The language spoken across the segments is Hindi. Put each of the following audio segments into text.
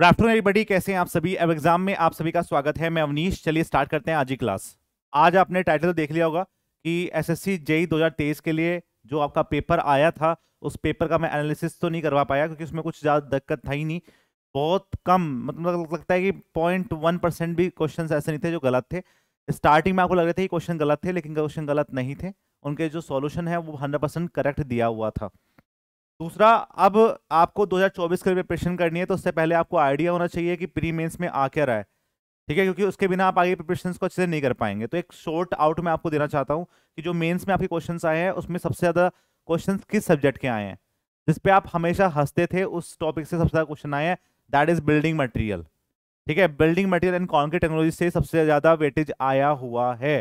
गुड आफ्टरनून एवरीबॉडी कैसे हैं आप सभी अब एग्जाम में आप सभी का स्वागत है मैं अवनीश चलिए स्टार्ट करते हैं आज की क्लास आज आपने टाइटल तो देख लिया होगा कि एसएससी जेई 2023 के लिए जो आपका पेपर आया था उस पेपर का मैं एनालिसिस तो नहीं करवा पाया क्योंकि उसमें कुछ ज़्यादा दिक्कत था ही नहीं बहुत कम मतलब लगता है कि पॉइंट वन परसेंट भी क्वेश्चन ऐसे नहीं थे जो गलत थे स्टार्टिंग में आपको लग रहे थे कि क्वेश्चन गलत थे लेकिन क्वेश्चन गलत नहीं थे उनके जो सोल्यूशन है वो हंड्रेड परसेंट करेक्ट दिया हुआ था दूसरा अब आपको 2024 के लिए प्रिपरेशन करनी है तो उससे पहले आपको आइडिया होना चाहिए कि प्री मेंस में आ क्या रहा है ठीक है क्योंकि उसके बिना आप आगे प्रिपरेशन को अच्छे से नहीं कर पाएंगे तो एक शॉर्ट आउट मैं आपको देना चाहता हूँ कि जो मेन्स में आपके क्वेश्चन आए हैं उसमें सबसे ज़्यादा क्वेश्चन किस सब्जेक्ट के आए हैं जिसपे आप हमेशा हंसते थे उस टॉपिक से सबसे ज़्यादा क्वेश्चन आए हैं दैट इज़ बिल्डिंग मटेरियल ठीक है building material and concrete technology से सबसे ज़्यादा वेटेज आया हुआ है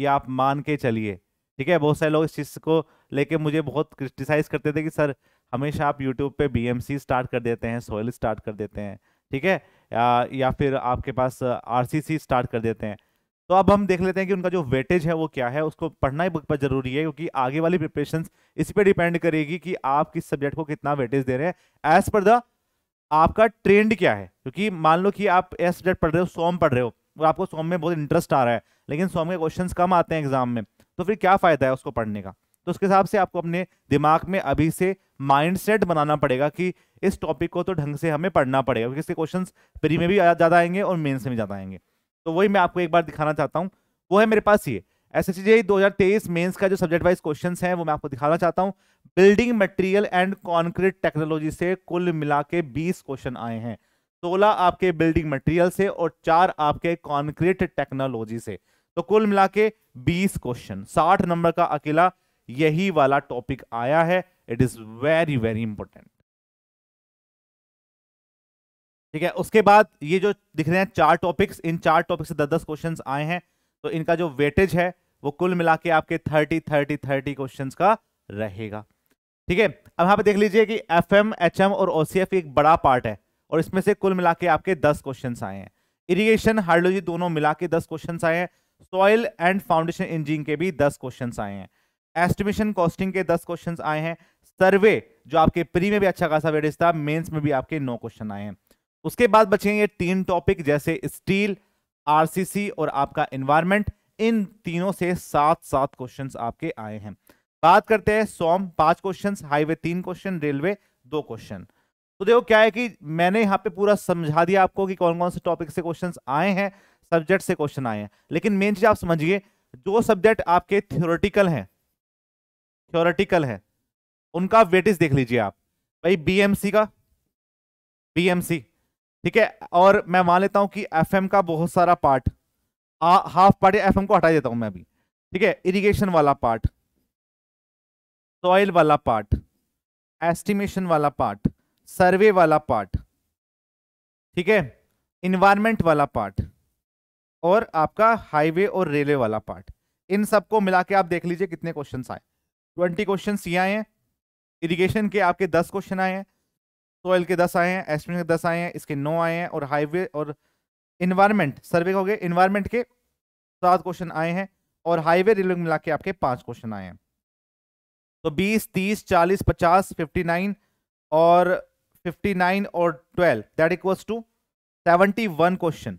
ये आप मान के चलिए ठीक है बहुत सारे लोग इस चीज़ को लेके मुझे बहुत क्रिटिसाइज करते थे कि सर हमेशा आप यूट्यूब पे बी स्टार्ट कर देते हैं सोयल स्टार्ट कर देते हैं ठीक है या, या फिर आपके पास आर स्टार्ट कर देते हैं तो अब हम देख लेते हैं कि उनका जो वेटेज है वो क्या है उसको पढ़ना ही बहुत जरूरी है क्योंकि आगे वाली प्रिपरेशन इस पर डिपेंड करेगी कि आप किस सब्जेक्ट को कितना वेटेज दे रहे हैं एज पर द आपका ट्रेंड क्या है क्योंकि मान लो कि आप एस सब्जेक्ट पढ़ रहे हो सोम पढ़ रहे हो और आपको सोम में बहुत इंटरेस्ट आ रहा है लेकिन सोम के क्वेश्चन कम आते हैं एग्जाम में तो फिर क्या फायदा है उसको पढ़ने का तो उसके हिसाब से आपको अपने दिमाग में अभी से माइंडसेट बनाना पड़ेगा कि इस टॉपिक को तो ढंग से हमें पढ़ना पड़ेगा क्योंकि इसके क्वेश्चन प्री में भी ज़्यादा आएंगे और मेन्स में ज़्यादा आएंगे तो वही मैं आपको एक बार दिखाना चाहता हूँ वो है मेरे पास ये एस एस जी मेंस का जो सब्जेक्ट वाइज क्वेश्चन है वो मैं आपको दिखाना चाहता हूँ building material and concrete technology से कुल मिला के बीस क्वेश्चन आए हैं सोलह आपके बिल्डिंग मटेरियल से और चार आपके कॉन्क्रीट टेक्नोलॉजी से तो कुल मिला के बीस क्वेश्चन साठ नंबर का अकेला यही वाला टॉपिक आया है it is very very important ठीक है उसके बाद ये जो दिख रहे हैं चार टॉपिक्स इन चार टॉपिक से दस दस क्वेश्चन आए हैं तो इनका जो वेटेज है वो कुल मिला के आपके थर्टी थर्टी थर्टी क्वेश्चन का रहेगा ठीक है अब यहां पे देख लीजिए कि एफ एम एच एम और ओ एक बड़ा पार्ट है और इसमें से कुल मिला के आपके दस क्वेश्चन आए हैं इरीगेशन हार्डोलॉजी दोनों मिला के दस क्वेश्चन आए हैं सॉइल एंड फाउंडेशन इंजीनियर के भी दस क्वेश्चन आए हैं एस्टिमेशन कॉस्टिंग के दस क्वेश्चन आए हैं सर्वे जो आपके प्री में भी अच्छा खासा वेडेज था मेन्स में भी आपके नौ क्वेश्चन आए हैं उसके बाद बचेंगे तीन टॉपिक जैसे स्टील आरसीसी और आपका इन्वायरमेंट इन तीनों से सात सात क्वेश्चन आपके आए हैं बात करते हैं सोम पांच क्वेश्चन हाईवे तीन क्वेश्चन रेलवे दो क्वेश्चन तो देखो क्या है कि मैंने यहाँ पे पूरा समझा दिया आपको कि कौन कौन से टॉपिक से क्वेश्चन आए हैं सब्जेक्ट से क्वेश्चन आए हैं लेकिन मेन चीज आप समझिए जो सब्जेक्ट आपके थ्योरेटिकल हैं थ्योरेटिकल है उनका वेटिस वेटेज देख लीजिए आप भाई बीएमसी का बीएमसी ठीक है और मैं मान लेता हूं कि एफएम का बहुत सारा पार्ट आ, हाफ पार्ट एफ एम को हटा देता हूं मैं अभी ठीक है इरिगेशन वाला पार्ट सॉइल वाला पार्ट एस्टिमेशन वाला पार्ट सर्वे वाला पार्ट ठीक है इन्वायरमेंट वाला पार्ट और आपका हाईवे और रेलवे वाला पार्ट इन सबको मिला के आप देख लीजिए कितने क्वेश्चन आए ट्वेंटी क्वेश्चन ये आए हैं इरीगेशन के आपके दस क्वेश्चन आए हैं सोयल के दस आए हैं एस्टिमेशन के दस आए हैं इसके नौ आए हैं और हाईवे और इन्वायरमेंट सर्वे हो गए इन्वायरमेंट के सात क्वेश्चन आए हैं और हाईवे रेलवे मिला के आपके पाँच क्वेश्चन आए हैं तो बीस तीस चालीस पचास फिफ्टी नाइन और फिफ्टी नाइन और twelve that equals to seventy one question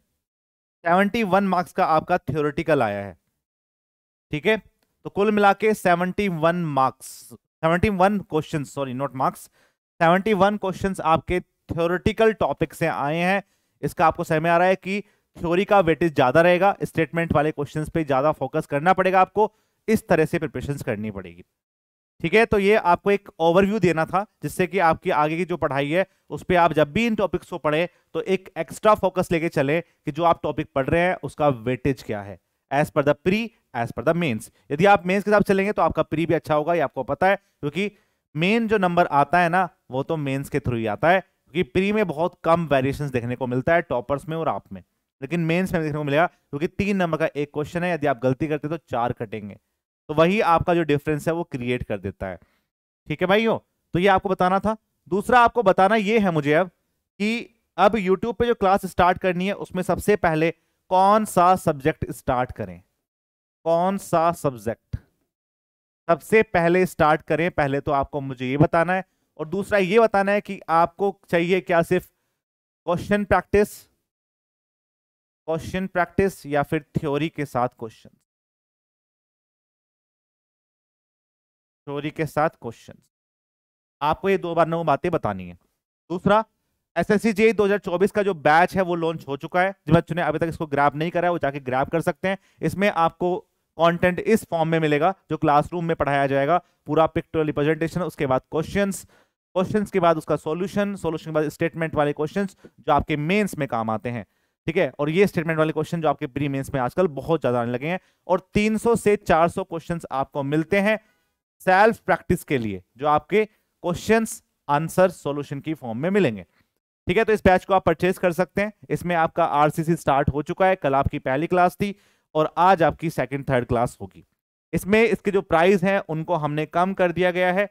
seventy one marks का आपका थ्योरिटिकल आया है ठीक है तो कुल मिला के seventy one marks seventy one question sorry not marks seventy one question आपके थ्योरिटिकल टॉपिक से आए हैं इसका आपको समय में आ रहा है कि थ्योरी का वेटेज ज़्यादा रहेगा स्टेटमेंट वाले क्वेश्चन पे ज़्यादा फोकस करना पड़ेगा आपको इस तरह से प्रिपरेशन करनी पड़ेगी ठीक है तो ये आपको एक ओवरव्यू देना था जिससे कि आपकी आगे की जो पढ़ाई है उस पर आप जब भी इन टॉपिक्स को पढ़े तो एक एक्स्ट्रा फोकस लेके चले कि जो आप टॉपिक पढ़ रहे हैं उसका वेटेज क्या है as per the pre as per the mains यदि आप मेन्स के साथ चलेंगे तो आपका प्री भी अच्छा होगा ये आपको पता है क्योंकि मेन जो नंबर आता है ना वो तो मेन्स के थ्रू ही आता है क्योंकि प्री में बहुत कम वेरिएशन देखने को मिलता है टॉपर्स में और आप में लेकिन मेन्स में देखने को मिलेगा क्योंकि तीन नंबर का एक क्वेश्चन है यदि आप गलती करते तो चार कटेंगे तो वही आपका जो डिफरेंस है वो क्रिएट कर देता है ठीक है भाई तो ये आपको बताना था दूसरा आपको बताना ये है मुझे अब कि अब YouTube पे जो क्लास स्टार्ट करनी है उसमें सबसे पहले कौन सा सब्जेक्ट स्टार्ट करें कौन सा सब्जेक्ट सबसे पहले स्टार्ट करें पहले तो आपको मुझे ये बताना है और दूसरा ये बताना है कि आपको चाहिए क्या सिर्फ क्वेश्चन प्रैक्टिस क्वेश्चन प्रैक्टिस या फिर थ्योरी के साथ क्वेश्चन थ्योरी के साथ क्वेश्चन आपको ये दो बार नौ बातें बतानी है दूसरा एस एस सी जे दो का जो बैच है वो लॉन्च हो चुका है जो बच्चों ने अभी तक इसको ग्रैप नहीं करा है वो जाके ग्रैप कर सकते हैं इसमें आपको कंटेंट इस फॉर्म में मिलेगा जो क्लासरूम में पढ़ाया जाएगा पूरा पिक्टोरियल रिप्रेजेंटेशन उसके बाद क्वेश्चंस क्वेश्चंस के बाद उसका सॉल्यूशन सॉल्यूशन के बाद स्टेटमेंट वाले क्वेश्चंस जो आपके मेंस में काम आते हैं ठीक है और ये स्टेटमेंट वाले क्वेश्चन जो आपके प्री मेन्स में आजकल बहुत ज्यादा आने लगे हैं और तीन से चार क्वेश्चन आपको मिलते हैं सेल्फ प्रैक्टिस के लिए जो आपके क्वेश्चन आंसर सोल्यूशन की फॉर्म में मिलेंगे ठीक है तो इस बैच को आप परचेज कर सकते हैं इसमें आपका आरसीसी स्टार्ट हो चुका है कल आपकी पहली क्लास थी और आज आपकी सेकेंड थर्ड क्लास होगी इसमें इसके जो प्राइस हैं उनको हमने कम कर दिया गया है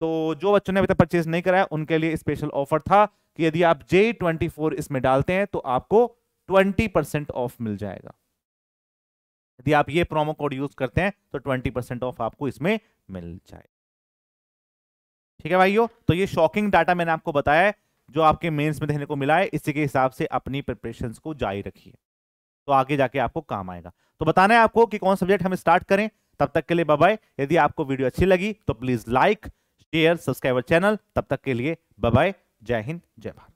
तो जो बच्चों ने अभी तक परचेज नहीं कराया उनके लिए स्पेशल ऑफर था कि यदि आप जे ट्वेंटी फोर इसमें डालते हैं तो आपको ट्वेंटी परसेंट ऑफ मिल जाएगा यदि आप ये प्रोमो कोड यूज करते हैं तो ट्वेंटी परसेंट ऑफ आपको इसमें मिल जाए ठीक है भाइयों तो ये शॉकिंग डाटा मैंने आपको बताया है जो आपके मेंस में देखने को मिला है इसी के हिसाब से अपनी प्रिपरेशन को जारी रखिए तो आगे जाके आपको काम आएगा तो बताना है आपको कि कौन सब्जेक्ट हम स्टार्ट करें तब तक के लिए बाय यदि आपको वीडियो अच्छी लगी तो please like share subscriber channel तब तक के लिए बाय जय हिंद जय भारत